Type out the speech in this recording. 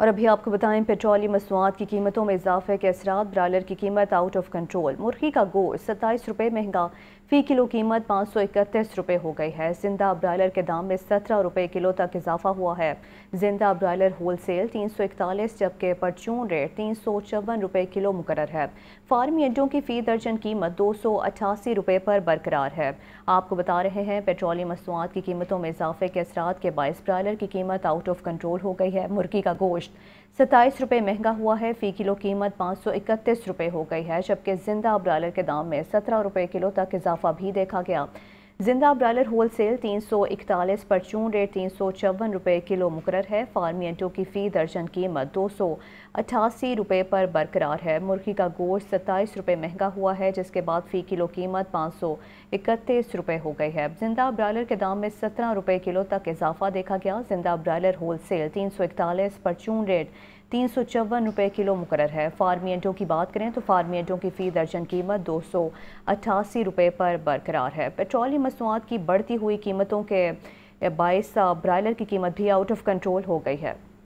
और अभी आपको बताएं पेट्रोलियम मसूआत की कीमतों में इजाफे के असरा ब्रायलर की कीमत आउट ऑफ कंट्रोल मुर्गी का गोश्त सत्ताईस रुपये महंगा फ़ी किलो कीमत पाँच सौ इकतीस रुपये हो गई है जिंदा ब्रायलर के दाम में सत्रह रुपये किलो तक इजाफा हुआ है जिंदा ब्रायलर होल सेल तीन सौ इकतालीस जबकि परचून रेट तीन सौ चौवन रुपये किलो मुकर है फार्मी अड्डों की फ़ी दर्जन कीमत दो सौ अठासी रुपये पर बरकरार है आपको बता रहे हैं पेट्रोलियम मसूआत की कीमतों में इजाफे के असरा के बायस ब्रायलर की कीमत आउट ऑफ कंट्रोल हो गई है मुर्गी का गोश्त गोश्त सत्ताईस रुपये महंगा हुआ है फ़ी किलो कीमत पाँच सौ इकतीस रुपये हो गई है जबकि ज़िंदा ब्रायलर के दाम में सत्रह रुपये किलो तक इजाफा भी देखा गया जिंदा ब्रायलर होल सेल तीन सौ इकतालीस परचून रेट तीन सौ चौवन रुपये किलो मुकर है फार्मी अंडों की फ़ी दर्जन कीमत दो सौ अट्ठासी रुपये पर बरकरार है मुर्गी का गोश्त सत्ताईस रुपये महंगा हुआ है जिसके बाद फ़ी किलो कीमत पाँच सौ इकतीस रुपये हो गई है जिंदा ब्रायलर के दाम में सत्रह रुपये किलो तक इजाफा देखा गया जिंदा ब्रायलर होल सेल तीन सौ इकतालीस परचून रेट तीन सौ चौवन रुपये किलो मुकर है फार्मी अंडों की बात करें तो फार्मी अंडों की फ़ी दर्जन कीमत दो सौ अट्ठासी रुपये पर बरकरार है पेट्रोलियम मसनूआत की बढ़ती हुई कीमतों के बायस ब्रायलर की कीमत भी आउट ऑफ कंट्रोल हो गई है